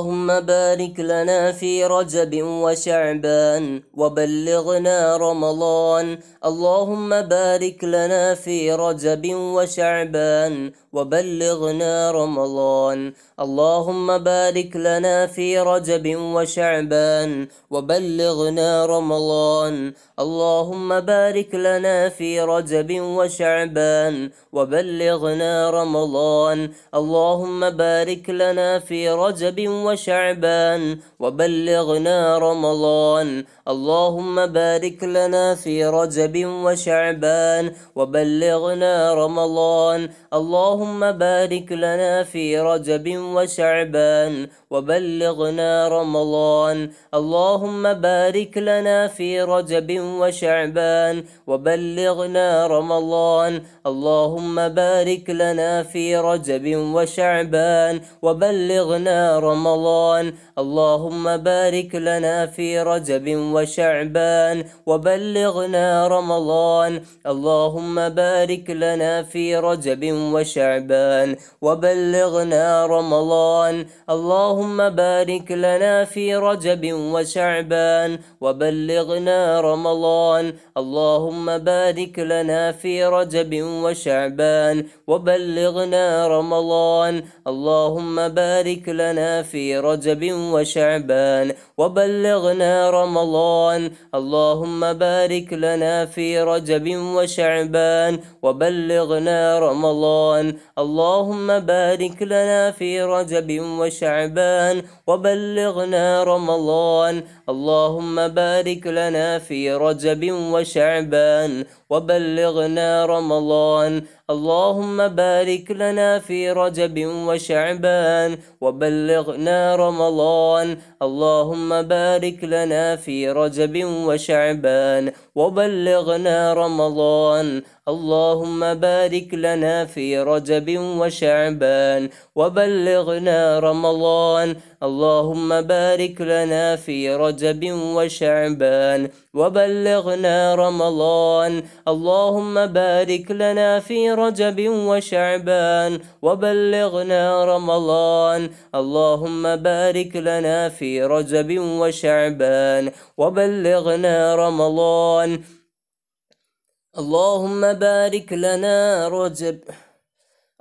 اللهم بارك لنا في رجب وشعبان وبلغنا رمضان اللهم بارك لنا في رجب وشعبان وبلغنا رمضان اللهم بارك لنا في رجب وشعبان وبلغنا رمضان اللهم بارك لنا في رجب وشعبان وبلغنا رمضان اللهم بارك لنا في رجب وشعبان وشعبان وبلغنا رمضان اللهم بارك لنا في رجب وشعبان وبلغنا رمضان اللهم بارك لنا في رجب وشعبان وبلغنا رمضان اللهم بارك لنا في رجب وشعبان وبلغنا رمضان اللهم بارك لنا في رجب وشعبان وبلغنا رمضان رمضان اللهم بارك لنا في رجب وشعبان وبلغنا رمضان اللهم بارك لنا في رجب وشعبان وبلغنا رمضان اللهم بارك لنا في رجب وشعبان وبلغنا رمضان اللهم بارك لنا في رجب وشعبان وبلغنا رمضان اللهم بارك لنا في في رجب وشعبان وبلغنا رمضان اللهم بارك لنا في رجب وشعبان وبلغنا رمضان اللهم بارك لنا في رجب وشعبان وبلغنا رمضان اللهم بارك لنا في رجب وشعبان وبلغنا رمضان اللهم بارك لنا في رجب وشعبان وبلغنا رمضان اللهم اللهم بارك لنا في رجب وشعبان وبلغنا رمضان اللهم بارك لنا في رجب وشعبان وبلغنا رمضان اللهم بارك لنا في رجب وشعبان وبلغنا رمضان اللهم بارك لنا في رجب وشعبان وبلغنا رمضان اللهم بارك لنا في رجب وشعبان وبلغنا رمضان قال اللهم بارك لنا رجب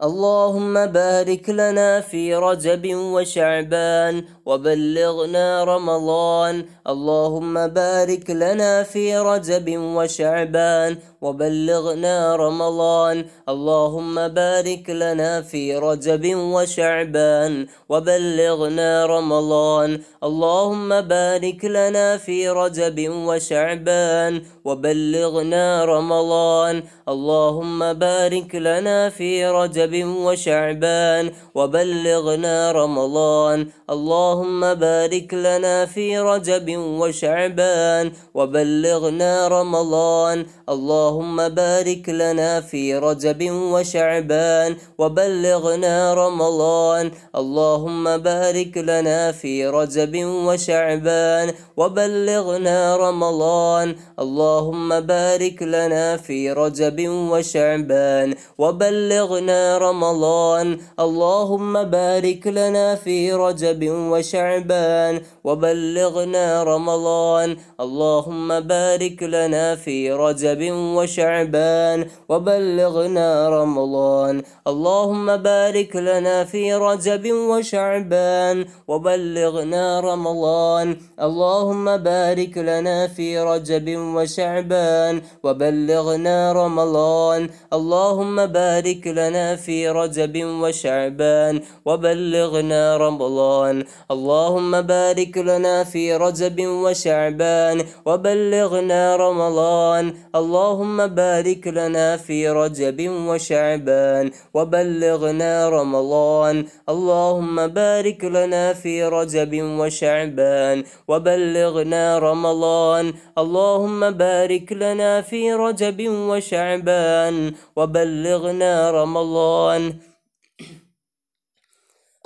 اللهم بارك لنا في رجب وشعبان وبلغنا رمضان اللهم بارك لنا في رجب وشعبان وبلغنا رمضان اللهم بارك لنا في رجب وشعبان وبلغنا رمضان اللهم بارك لنا في رجب وشعبان وبلغنا رمضان اللهم بارك لنا في رجب وشعبان وبلغنا رمضان اللهم بارك لنا في رجب وشعبان وبلغنا رمضان اللهم بارك لنا في رجب وشعبان وبلغنا رمضان اللهم بارك لنا في رجب وشعبان وبلغنا رمضان اللهم بارك لنا في رجب وشعبان وبلغنا رمضان اللهم بارك لنا في رجب وشعبان وبلغنا رمضان اللهم بارك لنا في رجب رجب وشعبان وبلغنا رمضان اللهم بارك لنا في رجب وشعبان وبلغنا رمضان اللهم بارك لنا في رجب وشعبان وبلغنا رمضان اللهم بارك لنا في رجب وشعبان وبلغنا رمضان اللهم بارك لنا في رجب وشعبان وبلغنا رمضان اللهم بارك لنا في رجب وشعبان وبلغنا رمضان اللهم بارك لنا في رجب وشعبان وبلغنا رمضان اللهم بارك لنا في رجب وشعبان وبلغنا رمضان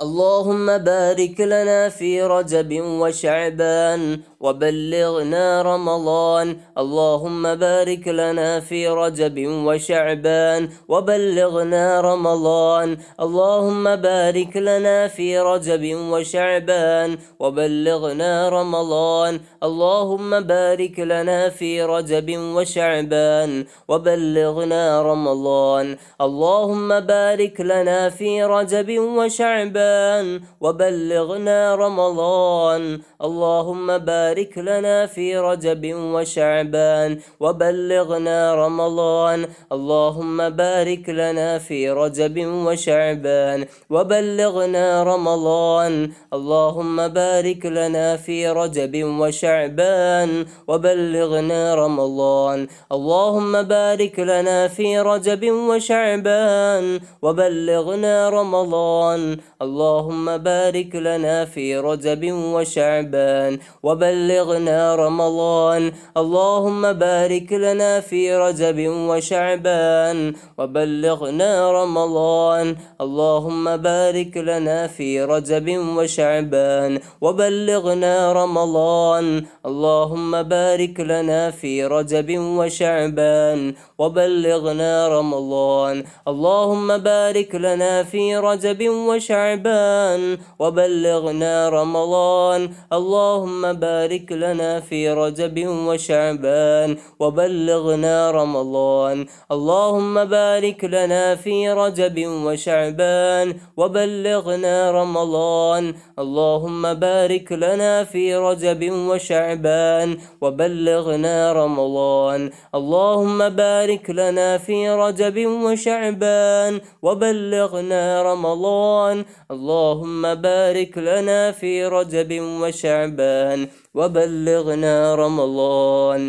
اللهم بارك لنا في رجب وشعبان وبلغنا رمضان اللهم بارك لنا في رجب وشعبان وبلغنا رمضان اللهم بارك لنا في رجب وشعبان وبلغنا رمضان اللهم بارك لنا في رجب وشعبان وبلغنا رمضان اللهم بارك لنا في رجب وشعبان وبلغنا رمضان اللهم بارك وبارك لنا في رجب وشعبان وبلغنا رمضان اللهم بارك لنا في رجب وشعبان وبلغنا رمضان اللهم بارك لنا في رجب وشعبان وبلغنا رمضان اللهم بارك لنا في رجب وشعبان وبلغنا رمضان اللهم بارك لنا في رجب وشعبان وبلغنا بلغنا رمضان اللهم بارك لنا في رجب وشعبان وبلغنا رمضان اللهم بارك لنا في رجب وشعبان وبلغنا رمضان اللهم بارك لنا في رجب وشعبان وبلغنا رمضان اللهم بارك لنا في رجب وشعبان وبلغنا رمضان اللهم بارك لنا في رجب وشعبان وبلغنا رمضان اللهم بارك لنا في رجب وشعبان وبلغنا رمضان اللهم بارك لنا في رجب وشعبان وبلغنا رمضان اللهم بارك وبارك لنا في رجب وشعبان وبلغنا رمضان اللهم بارك لنا في رجب وشعبان وبلغنا رمضان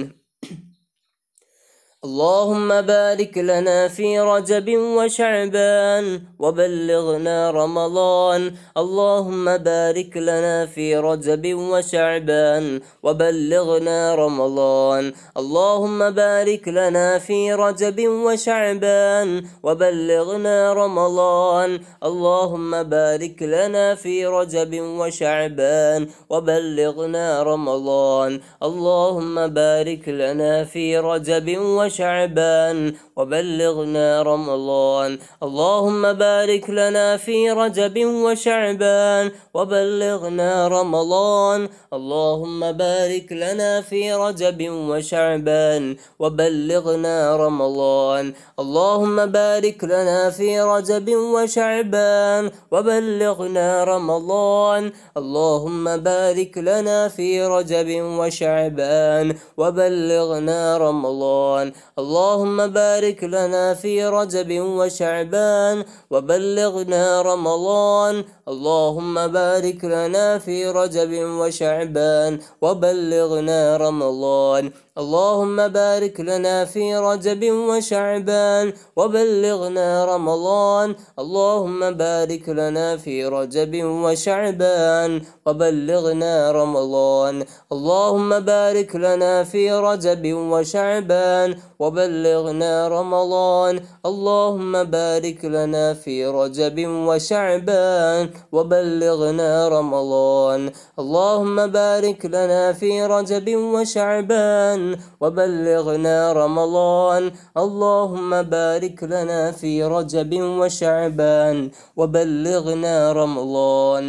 اللهم بارك لنا في رجب وشعبان وبلغنا رمضان اللهم بارك لنا في رجب وشعبان وبلغنا رمضان اللهم بارك لنا في رجب وشعبان وبلغنا رمضان اللهم بارك لنا في رجب وشعبان وبلغنا رمضان اللهم بارك لنا في رجب وشعبان شعبان وبلغنا رمضان اللهم بارك لنا في رجب وشعبان وبلغنا رمضان اللهم بارك لنا في رجب وشعبان وبلغنا رمضان اللهم بارك لنا في رجب وشعبان وبلغنا رمضان اللهم بارك لنا في رجب وشعبان وبلغنا رمضان اللهم بارك لنا في رجب وشعبان وبلغنا رمضان اللهم بارك لنا في رجب وشعبان وبلغنا رمضان اللهم بارك لنا في رجب وشعبان وبلغنا رمضان اللهم بارك لنا في رجب وشعبان وبلغنا رمضان اللهم بارك لنا في رجب وشعبان وبلغنا رمضان اللهم بارك لنا في رجب وشعبان وبلغنا رمضان اللهم بارك لنا في رجب وشعبان وبلغنا رمضان اللهم بارك لنا في رجب وشعبان وبلغنا رمضان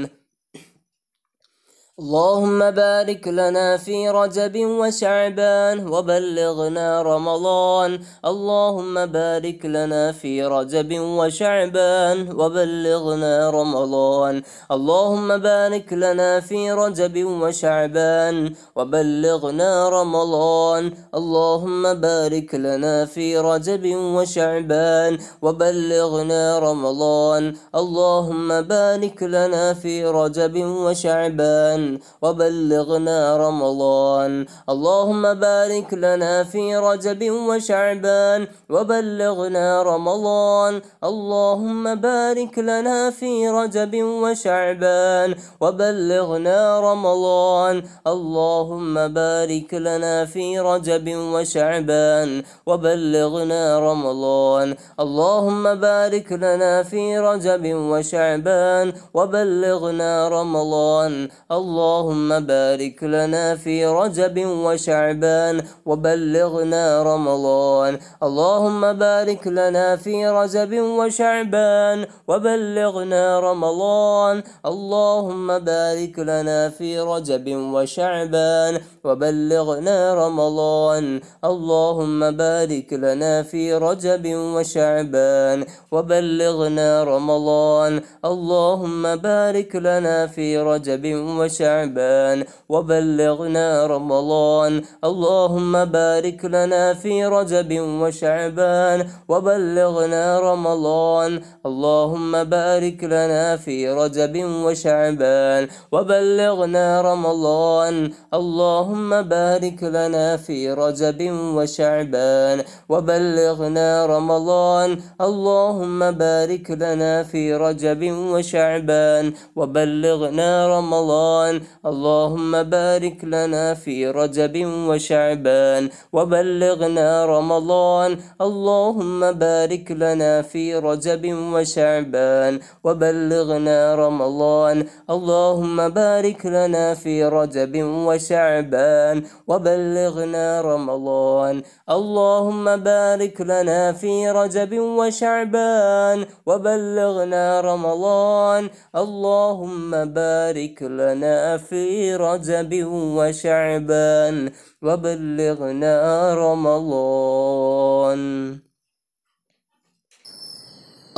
اللهم بارك لنا في رجب وشعبان وبلغنا رمضان اللهم بارك لنا في رجب وشعبان وبلغنا رمضان اللهم بارك لنا في رجب وشعبان وبلغنا رمضان اللهم بارك لنا في رجب وشعبان وبلغنا رمضان اللهم بارك لنا في رجب وشعبان وبلغنا رمضان اللهم بارك لنا في رجب وشعبان وبلغنا رمضان اللهم بارك لنا في رجب وشعبان وبلغنا رمضان اللهم بارك لنا في رجب وشعبان وبلغنا رمضان اللهم بارك لنا في رجب وشعبان وبلغنا رمضان الله اللهم بارك لنا في رجب وشعبان وبلغنا رمضان اللهم بارك لنا في رجب وشعبان وبلغنا رمضان اللهم بارك لنا في رجب وشعبان وبلغنا رمضان اللهم بارك لنا في رجب وشعبان وبلغنا رمضان اللهم بارك لنا في رجب وشعبان شعبان وبلغنا رمضان اللهم بارك لنا في رجب وشعبان وبلغنا رمضان اللهم بارك لنا في رجب وشعبان وبلغنا رمضان اللهم بارك لنا في رجب وشعبان وبلغنا رمضان اللهم بارك لنا في رجب وشعبان وبلغنا رمضان رمضان اللهم بارك لنا في رجب وشعبان وبلغنا رمضان اللهم بارك لنا في رجب وشعبان وبلغنا رمضان اللهم بارك لنا في رجب وشعبان وبلغنا رمضان اللهم بارك لنا في رجب وشعبان وبلغنا رمضان اللهم بارك لنا في رجب وشعبان وبلغنا رمضان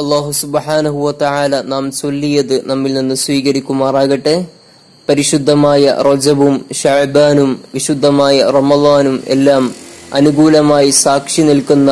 الله سبحانه وتعالى نام سليد نملنا نسويكركم راغتة പരിശുദ്ധമായ റജബും ഷഅബാനും വിശുദ്ധമായ റമദാനും എല്ലാം അനുകൂലമായി സാക്ഷി നിൽക്കുന്ന